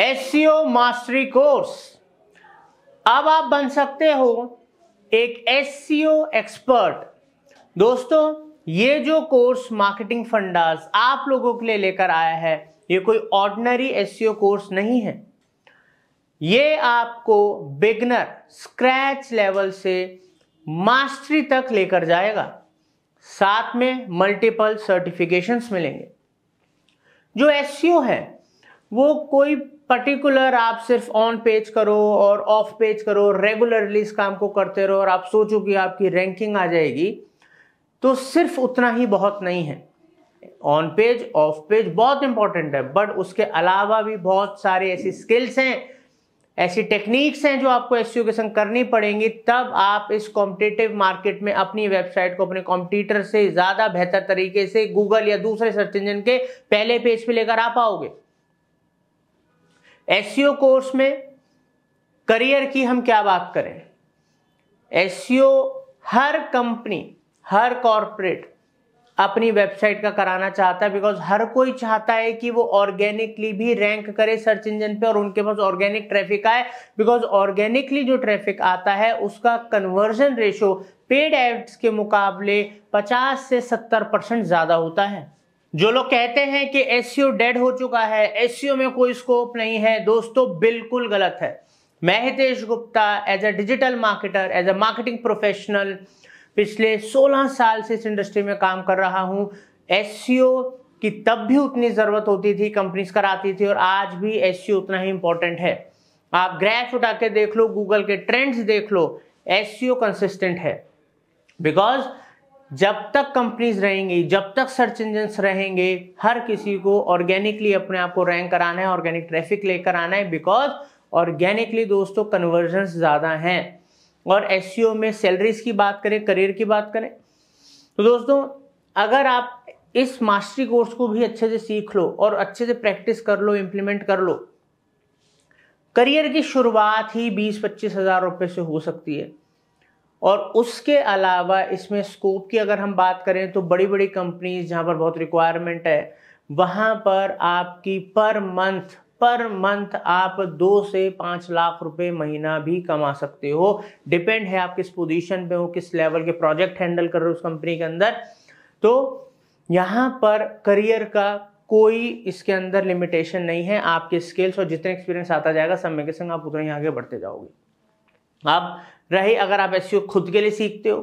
S mastery course अब आप बन सकते हो एक एस एक्सपर्ट e दोस्तों ये जो कोर्स मार्केटिंग फंडास आप लोगों के लिए लेकर आया है ये कोई ऑर्डनरी एस कोर्स नहीं है ये आपको बिगनर स्क्रैच लेवल से मास्टरी तक लेकर जाएगा साथ में मल्टीपल सर्टिफिकेशंस मिलेंगे जो एस e है वो कोई पर्टिकुलर आप सिर्फ ऑन पेज करो और ऑफ पेज करो रेगुलरली इस काम को करते रहो और आप सोचो कि आपकी रैंकिंग आ जाएगी तो सिर्फ उतना ही बहुत नहीं है ऑन पेज ऑफ पेज बहुत इंपॉर्टेंट है बट उसके अलावा भी बहुत सारे ऐसी स्किल्स हैं ऐसी टेक्निक्स हैं जो आपको एस के संग करनी पड़ेंगी तब आप इस कॉम्पिटेटिव मार्केट में अपनी वेबसाइट को अपने कॉम्पिटिटर से ज़्यादा बेहतर तरीके से गूगल या दूसरे सर्च इंजन के पहले पेज पे लेकर आ पाओगे एस कोर्स में करियर की हम क्या बात करें एस हर कंपनी हर कॉरपोरेट अपनी वेबसाइट का कराना चाहता है बिकॉज हर कोई चाहता है कि वो ऑर्गेनिकली भी रैंक करे सर्च इंजन पे और उनके पास ऑर्गेनिक ट्रैफिक आए बिकॉज ऑर्गेनिकली जो ट्रैफिक आता है उसका कन्वर्जन रेशो पेड एड्स के मुकाबले 50 से 70 परसेंट ज़्यादा होता है जो लोग कहते हैं कि एस डेड हो चुका है एस में कोई स्कोप नहीं है दोस्तों बिल्कुल गलत है मैं Hitesh Gupta as a digital marketer as a marketing professional पिछले 16 साल से इस इंडस्ट्री में काम कर रहा हूं एस की तब भी उतनी ज़रूरत होती थी कंपनीज कराती थी और आज भी एस उतना ही इंपॉर्टेंट है आप ग्रैफ उठा के देख लो गूगल के ट्रेंड्स देख लो एस कंसिस्टेंट है बिकॉज जब तक कंपनीज रहेंगी जब तक सर्च इंजन्स रहेंगे हर किसी को ऑर्गेनिकली अपने आप को रैंक कराना है ऑर्गेनिक ट्रैफिक लेकर आना है बिकॉज ऑर्गेनिकली दोस्तों कन्वर्जन ज़्यादा हैं और एस e में सैलरीज की बात करें करियर की बात करें तो दोस्तों अगर आप इस मास्टरी कोर्स को भी अच्छे से सीख लो और अच्छे से प्रैक्टिस कर लो इम्प्लीमेंट कर लो करियर की शुरुआत ही बीस पच्चीस हज़ार रुपये से हो सकती है और उसके अलावा इसमें स्कोप की अगर हम बात करें तो बड़ी बड़ी कंपनीज जहाँ पर बहुत रिक्वायरमेंट है वहाँ पर आपकी पर मंथ पर मंथ आप दो से पाँच लाख रुपए महीना भी कमा सकते हो डिपेंड है आप किस पोजीशन पे हो किस लेवल के प्रोजेक्ट हैंडल कर रहे हो उस कंपनी के अंदर तो यहाँ पर करियर का कोई इसके अंदर लिमिटेशन नहीं है आपके स्किल्स और जितने एक्सपीरियंस आता जाएगा समय के संग आप उतना ही आगे बढ़ते जाओगे आप रहे अगर आप एस खुद के लिए सीखते हो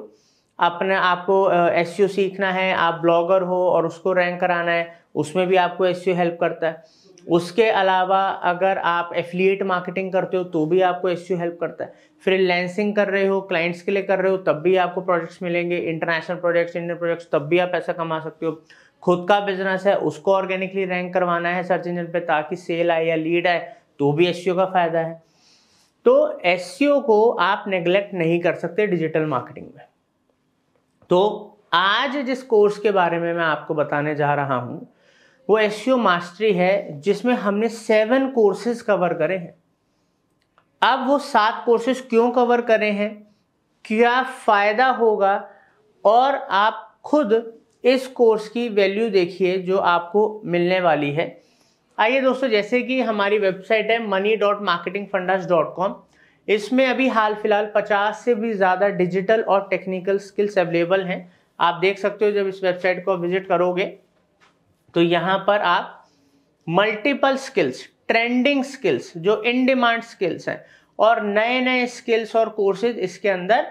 अपने आपको एस सीखना है आप ब्लॉगर हो और उसको रैंक कराना है उसमें भी आपको एस हेल्प करता है उसके अलावा अगर आप एफिलिएट मार्केटिंग करते हो तो भी आपको एस हेल्प करता है लेंसिंग कर रहे हो क्लाइंट्स के लिए कर रहे हो तब भी आपको प्रोजेक्ट्स मिलेंगे इंटरनेशनल प्रोजेक्ट्स इंडियन प्रोजेक्ट्स तब भी आप पैसा कमा सकते हो खुद का बिजनेस है उसको ऑर्गेनिकली रैंक करवाना है सर्च इंजन पर ताकि सेल आए या लीड आए तो भी एस का फ़ायदा है तो एस e को आप नेग्लेक्ट नहीं कर सकते डिजिटल मार्केटिंग में तो आज जिस कोर्स के बारे में मैं आपको बताने जा रहा हूं वो एस मास्टरी e है जिसमें हमने सेवन कोर्सेज कवर करे हैं अब वो सात कोर्सेज क्यों कवर करे हैं क्या फ़ायदा होगा और आप खुद इस कोर्स की वैल्यू देखिए जो आपको मिलने वाली है आइए दोस्तों जैसे कि हमारी वेबसाइट है money dot marketing fundas dot com इसमें अभी हाल फिलहाल 50 से भी ज़्यादा डिजिटल और टेक्निकल स्किल्स अवेलेबल हैं आप देख सकते हो जब इस वेबसाइट को विजिट करोगे तो यहाँ पर आप मल्टीपल स्किल्स ट्रेंडिंग स्किल्स जो इन डिमांड स्किल्स हैं और नए नए स्किल्स और कोर्सेज इसके अंदर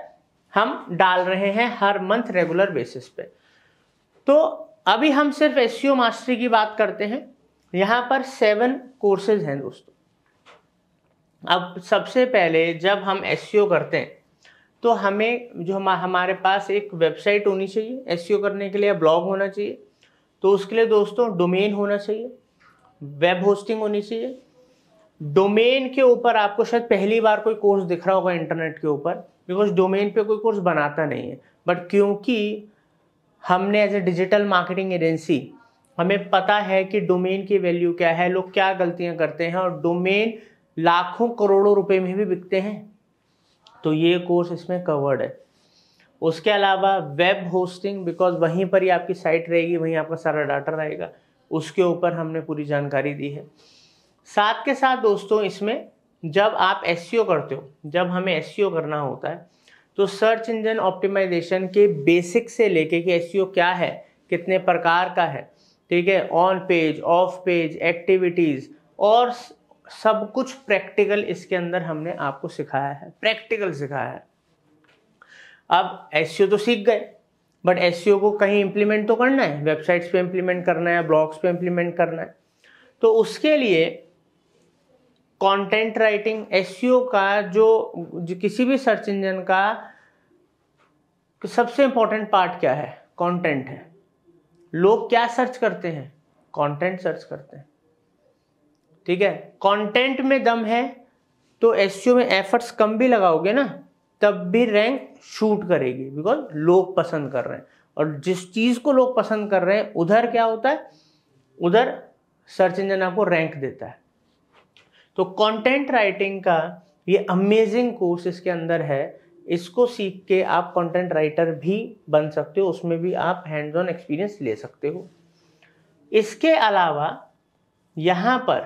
हम डाल रहे हैं हर मंथ रेगुलर बेसिस पे तो अभी हम सिर्फ एस मास्टरी e की बात करते हैं यहाँ पर सेवन कोर्सेज हैं दोस्तों अब सबसे पहले जब हम एस e करते हैं तो हमें जो हम हमारे पास एक वेबसाइट होनी चाहिए एस e करने के लिए ब्लॉग होना चाहिए तो उसके लिए दोस्तों डोमेन होना चाहिए वेब होस्टिंग होनी चाहिए डोमेन के ऊपर आपको शायद पहली बार कोई कोर्स दिख रहा होगा इंटरनेट के ऊपर बिकॉज डोमेन पे कोई कोर्स बनाता नहीं है बट क्योंकि हमने as a digital marketing agency हमें पता है कि डोमेन की वैल्यू क्या है लोग क्या गलतियां करते हैं और डोमेन लाखों करोड़ों रुपए में भी बिकते हैं तो ये कोर्स इसमें कवर्ड है उसके अलावा वेब होस्टिंग बिकॉज वहीं पर ही आपकी साइट रहेगी वहीं आपका सारा डाटा रहेगा उसके ऊपर हमने पूरी जानकारी दी है साथ के साथ दोस्तों इसमें जब आप एस e करते हो जब हमें एस e करना होता है तो सर्च इंजन ऑप्टिमाइजेशन के बेसिक से लेके कि एस e क्या है कितने प्रकार का है ठीक है on page off page activities और सब कुछ प्रैक्टिकल इसके अंदर हमने आपको सिखाया है प्रैक्टिकल सिखाया है अब एस तो सीख गए बट एस को कहीं इंप्लीमेंट तो करना है वेबसाइट्स पे इम्प्लीमेंट करना है ब्लॉग्स पे इम्प्लीमेंट करना है तो उसके लिए कंटेंट राइटिंग एस का जो, जो किसी भी सर्च इंजन का सबसे इंपॉर्टेंट पार्ट क्या है कंटेंट है लोग क्या सर्च करते हैं कंटेंट सर्च करते हैं ठीक है कंटेंट में दम है तो एस में एफर्ट्स कम भी लगाओगे ना तब भी रैंक शूट करेगी बिकॉज लोग पसंद कर रहे हैं और जिस चीज़ को लोग पसंद कर रहे हैं उधर क्या होता है उधर सर्च इंजन आपको रैंक देता है तो कंटेंट राइटिंग का ये अमेजिंग कोर्स इसके अंदर है इसको सीख के आप कंटेंट राइटर भी बन सकते हो उसमें भी आप हैंड ऑन एक्सपीरियंस ले सकते हो इसके अलावा यहाँ पर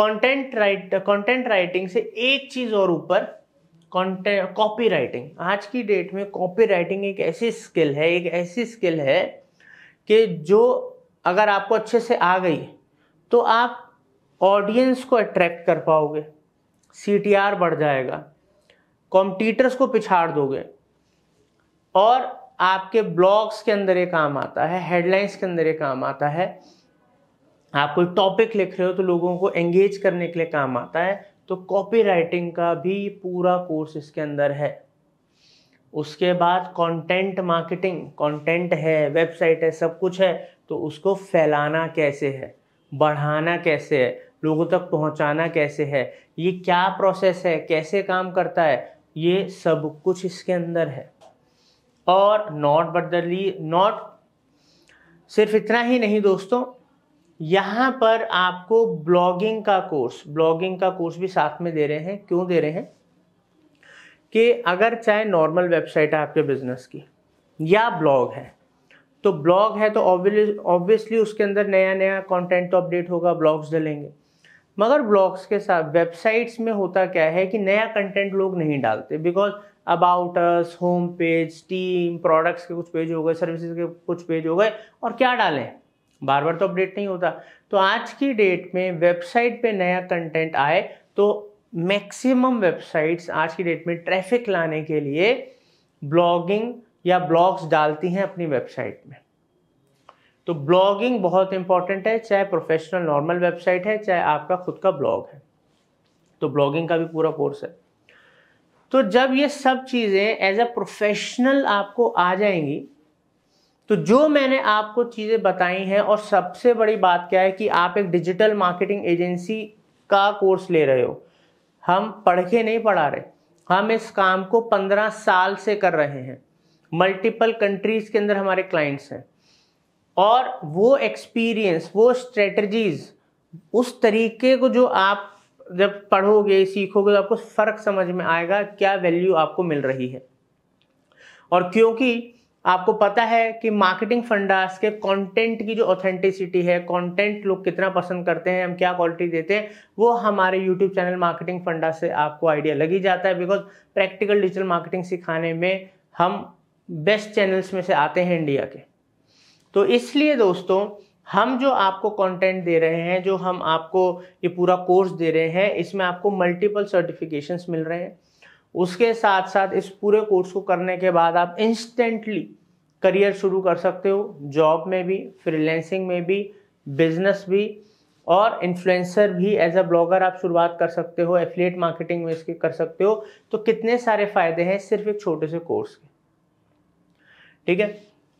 कंटेंट राइट कंटेंट राइटिंग से एक चीज़ और ऊपर कंटेंट कॉपी राइटिंग आज की डेट में कॉपी राइटिंग एक ऐसी स्किल है एक ऐसी स्किल है कि जो अगर आपको अच्छे से आ गई तो आप ऑडियंस को अट्रैक्ट कर पाओगे सी बढ़ जाएगा कॉम्पिटिटर्स को पिछाड़ दोगे और आपके ब्लॉग्स के अंदर ये काम आता है हेडलाइंस के अंदर ये काम आता है आप कोई टॉपिक लिख रहे हो तो लोगों को एंगेज करने के लिए काम आता है तो कॉपी राइटिंग का भी पूरा कोर्स इसके अंदर है उसके बाद कंटेंट मार्केटिंग कंटेंट है वेबसाइट है सब कुछ है तो उसको फैलाना कैसे है बढ़ाना कैसे है लोगों तक पहुंचाना कैसे है ये क्या प्रोसेस है कैसे काम करता है ये सब कुछ इसके अंदर है और नॉट बट द ली नॉट सिर्फ इतना ही नहीं दोस्तों यहाँ पर आपको ब्लॉगिंग का कोर्स ब्लॉगिंग का कोर्स भी साथ में दे रहे हैं क्यों दे रहे हैं कि अगर चाहे नॉर्मल वेबसाइट है आपके बिजनेस की या ब्लॉग है तो ब्लॉग है तो ऑब्वियसली उसके अंदर नया नया कंटेंट तो अपडेट होगा ब्लॉग्स डलेंगे मगर ब्लॉग्स के साथ वेबसाइट्स में होता क्या है कि नया कंटेंट लोग नहीं डालते because about us home page team products के कुछ पेज हो गए सर्विसेज के कुछ पेज हो गए और क्या डालें बार बार तो अपडेट नहीं होता तो आज की डेट में वेबसाइट पे नया कंटेंट आए तो मैक्सिमम वेबसाइट्स आज की डेट में ट्रैफिक लाने के लिए ब्लॉगिंग या ब्लॉग्स डालती हैं अपनी वेबसाइट में तो ब्लॉगिंग बहुत इंपॉर्टेंट है चाहे प्रोफेशनल नॉर्मल वेबसाइट है चाहे आपका खुद का ब्लॉग है तो ब्लॉगिंग का भी पूरा कोर्स है तो जब ये सब चीज़ें एज अ प्रोफेशनल आपको आ जाएंगी तो जो मैंने आपको चीज़ें बताई हैं और सबसे बड़ी बात क्या है कि आप एक डिजिटल मार्केटिंग एजेंसी का कोर्स ले रहे हो हम पढ़ के नहीं पढ़ा रहे हम इस काम को पंद्रह साल से कर रहे हैं मल्टीपल कंट्रीज़ के अंदर हमारे क्लाइंट्स हैं और वो एक्सपीरियंस वो स्ट्रेटजीज उस तरीके को जो आप जब पढ़ोगे सीखोगे तो आपको फ़र्क समझ में आएगा क्या वैल्यू आपको मिल रही है और क्योंकि आपको पता है कि मार्केटिंग फंडास के कंटेंट की जो ऑथेंटिसिटी है कंटेंट लोग कितना पसंद करते हैं हम क्या क्वालिटी देते हैं वो हमारे यूट्यूब चैनल मार्केटिंग फंडास से आपको आइडिया लग ही जाता है बिकॉज प्रैक्टिकल डिजिटल मार्केटिंग सिखाने में हम बेस्ट चैनल्स में से आते हैं इंडिया के तो इसलिए दोस्तों हम जो आपको कंटेंट दे रहे हैं जो हम आपको ये पूरा कोर्स दे रहे हैं इसमें आपको मल्टीपल सर्टिफिकेशंस मिल रहे हैं उसके साथ साथ इस पूरे कोर्स को करने के बाद आप इंस्टेंटली करियर शुरू कर सकते हो जॉब में भी फ्रीलैंसिंग में भी बिजनेस भी और इन्फ्लुएंसर भी एज अ ब्लॉगर आप शुरुआत कर सकते हो एफिलेट मार्केटिंग में इसके कर सकते हो तो कितने सारे फायदे हैं सिर्फ एक छोटे से कोर्स के ठीक है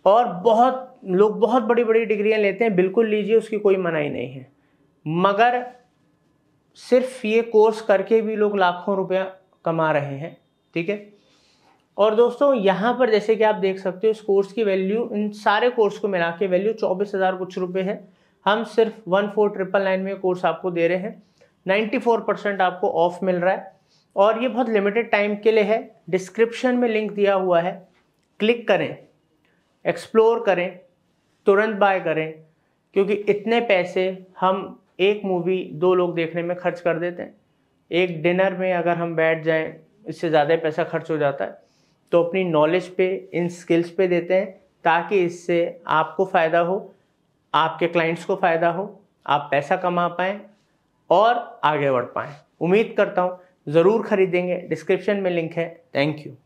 और बहुत लोग बहुत बड़ी बड़ी डिग्रियां लेते हैं बिल्कुल लीजिए उसकी कोई मनाही नहीं है मगर सिर्फ ये कोर्स करके भी लोग लाखों रुपया कमा रहे हैं ठीक है और दोस्तों यहाँ पर जैसे कि आप देख सकते हो इस कोर्स की वैल्यू इन सारे कोर्स को मिला के वैल्यू चौबीस हज़ार कुछ रुपये है हम सिर्फ वन फोर ट्रिपल नाइन में कोर्स आपको दे रहे हैं नाइन्टी फोर परसेंट आपको ऑफ मिल रहा है और ये बहुत लिमिटेड टाइम के लिए है डिस्क्रिप्शन में लिंक दिया हुआ है क्लिक करें एक्सप्लोर करें तुरंत बाय करें क्योंकि इतने पैसे हम एक मूवी दो लोग देखने में खर्च कर देते हैं एक डिनर में अगर हम बैठ जाएं इससे ज़्यादा पैसा खर्च हो जाता है तो अपनी नॉलेज पे इन स्किल्स पे देते हैं ताकि इससे आपको फ़ायदा हो आपके क्लाइंट्स को फ़ायदा हो आप पैसा कमा पाएँ और आगे बढ़ पाएँ उम्मीद करता हूँ ज़रूर ख़रीदेंगे डिस्क्रिप्शन में लिंक है थैंक यू